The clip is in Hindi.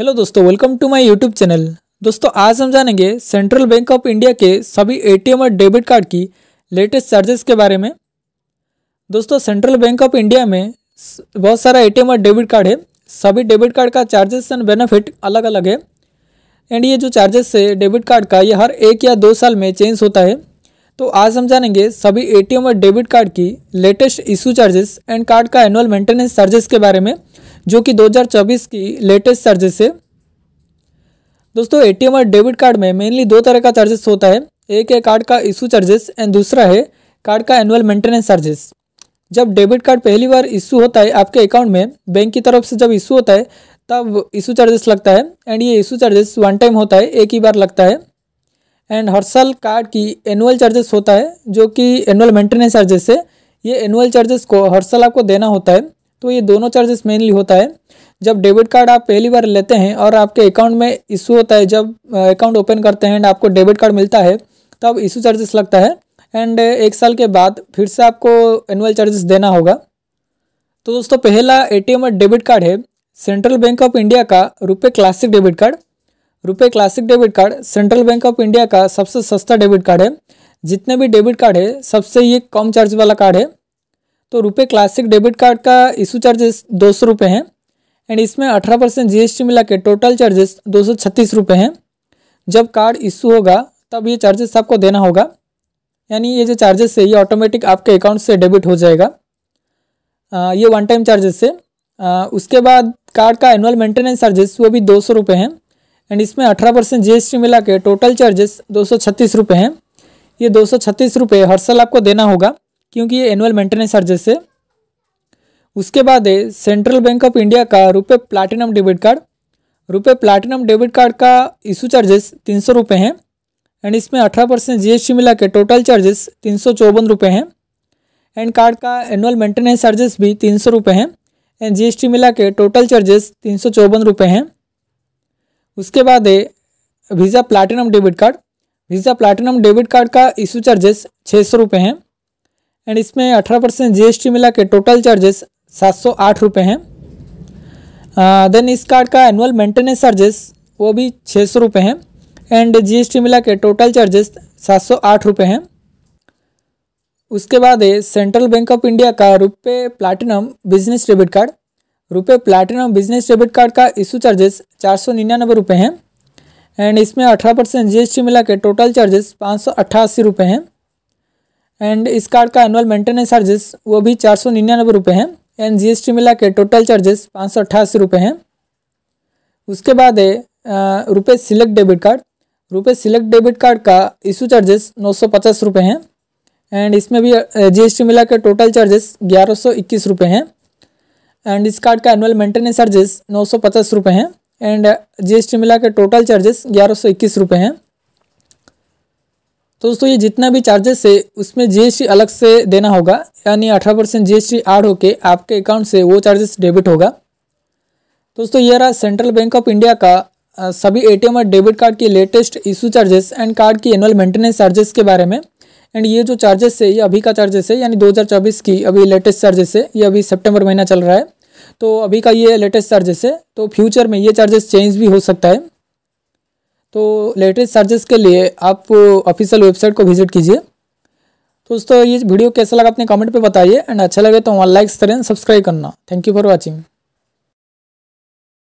हेलो दोस्तों welcome to my YouTube channel दोस्तों आज हम जानेंगे सेंट्रल बैंक ऑफ इंडिया के सभी एटीएम और डेबिट कार्ड की लेटेस्ट चार्जेस के बारे में दोस्तों सेंट्रल बैंक ऑफ इंडिया में बहुत सारा एटीएम और डेबिट कार्ड है सभी डेबिट कार्ड का चार्जेस एंड बेनिफिट अलग अलग है एंड ये जो चार्जेस है डेबिट कार्ड का ये हर एक या दो साल में चेंज होता है तो आज हम जानेंगे सभी ए और डेबिट कार्ड की latest issue charges and card का एनुअल मेंटेनेंस चार्जेस के बारे में जो कि 2024 की लेटेस्ट चार्जेस है दोस्तों एटीएम और डेबिट कार्ड में मेनली दो तरह का चार्जेस होता है एक है कार्ड का इशू चार्जेस एंड दूसरा है कार्ड का एनुअल मेंटेनेंस चार्जेस जब डेबिट कार्ड पहली बार इशू होता है आपके अकाउंट में बैंक की तरफ से जब इशू होता है तब इशू चार्जेस लगता है एंड ये इशू चार्जेस वन टाइम होता है एक ही बार लगता है एंड हर साल कार्ड की एनुअल चार्जेस होता है जो कि एनुअल मेंटेनेंस चार्जेस है ये एनुअल चार्जेस को हर साल आपको देना होता है तो ये दोनों चार्जेस मेनली होता है जब डेबिट कार्ड आप पहली बार लेते हैं और आपके अकाउंट में इशू होता है जब अकाउंट ओपन करते हैं एंड आपको डेबिट कार्ड मिलता है तब इशू चार्जेस लगता है एंड एक साल के बाद फिर से आपको एनुअल चार्जेस देना होगा तो दोस्तों पहला ए और डेबिट कार्ड है सेंट्रल बैंक ऑफ इंडिया का RuPay classic debit card RuPay classic debit card Central Bank of India का सबसे सस्ता डेबिट कार्ड है जितने भी डेबिट कार्ड है सबसे ये कम चार्ज वाला कार्ड है तो रुपये क्लासिक डेबिट कार्ड का इशू चार्जेस दो सौ रुपये हैं एंड इसमें अठारह परसेंट जी मिला के टोटल चार्जेस दो सौ छत्तीस रुपये हैं जब कार्ड इशू होगा तब ये चार्जेस आपको देना होगा यानी ये जो चार्जेस है ये ऑटोमेटिक आपके अकाउंट से डेबिट हो जाएगा आ, ये वन टाइम चार्जेस है आ, उसके बाद कार्ड का एनुअल मेंटेनेंस चार्जेस वो भी दो सौ रुपये हैं एंड इसमें अठारह परसेंट जी मिला के टोटल चार्जेस दो सौ छत्तीस रुपये हैं ये दो सौ छत्तीस रुपये हर साल आपको देना होगा क्योंकि ये एनुअल मेंटेनेंस चार्जेस है उसके बाद है सेंट्रल बैंक ऑफ इंडिया का RuPay platinum debit card RuPay platinum debit card का इशू चार्जेस तीन सौ रुपये हैं एंड इसमें अठारह परसेंट जी एस टी मिला के टोटल चार्जेस तीन सौ चौवन रुपये हैं एंड कार्ड का एनुअल मेंटेनेंस चार्जेस भी तीन सौ रुपये हैं एंड जी एस टी मिला के टोटल चार्जेस तीन सौ चौवन रुपये हैं उसके बाद है Visa platinum debit card Visa platinum debit card का इशू चार्जेस छः सौ रुपये हैं एंड इसमें अठारह परसेंट जी मिला के टोटल चार्जेस सात सौ आठ रुपये हैं देन इस कार्ड का एनुअल मेंटेनेंस चार्जेस वो भी छः सौ रुपये हैं एंड जीएसटी मिला के टोटल चार्जेस सात सौ आठ रुपये हैं उसके बाद है सेंट्रल बैंक ऑफ इंडिया का RuPay platinum business debit card RuPay platinum business debit card का इशू चार्जेस चार सौ निन्यानबे रुपये हैं एंड इसमें अठारह परसेंट जी मिला के टोटल चार्जेस पाँच सौ अट्ठासी रुपये हैं एंड इस कार्ड का एनुअल मेंटेनेंस चार्जेस वो भी चार सौ निन्यानवे रुपये हैं एंड जीएसटी मिला के टोटल चार्जेस पाँच सौ अट्ठासी रुपये हैं उसके बाद है RuPay select debit card RuPay select debit card का इशू चार्जेस नौ सौ पचास रुपये हैं एंड इसमें भी जीएसटी मिला के टोटल चार्जेस ग्यारह सौ इक्कीस रुपये हैं एंड इस कार्ड का एनुअल मेंटेनेंस चार्जेस नौ सौ पचास रुपये हैं एंड टी मिला के टोटल चार्जेस ग्यारह सौ इक्कीस रुपये हैं तो दोस्तों ये जितना भी चार्जेस है उसमें जीएसटी अलग से देना होगा यानी अठारह परसेंट जीएसटी ऐड होके आपके अकाउंट से वो चार्जेस डेबिट होगा दोस्तों ये रहा सेंट्रल बैंक ऑफ इंडिया का सभी एटीएम और डेबिट कार्ड की latest issue charges and card की एनुअल मेंटेनेंस चार्जेस के बारे में एंड ये जो चार्जेस है ये अभी का चार्जेस है यानी दो की अभी लेटेस्ट चार्जेस है ये अभी सेप्टेम्बर महीना चल रहा है तो अभी का ये लेटेस्ट चार्जेस है तो फ्यूचर में ये चार्जेस चेंज भी हो सकता है तो लेटेस्ट चार्जेस के लिए आप ऑफिशियल वेबसाइट को विजिट कीजिए तो दोस्तों ये वीडियो कैसा लगा अपने कमेंट पे बताइए एंड अच्छा लगे तो वहाँ लाइक्स करें सब्सक्राइब करना थैंक यू फॉर वॉचिंग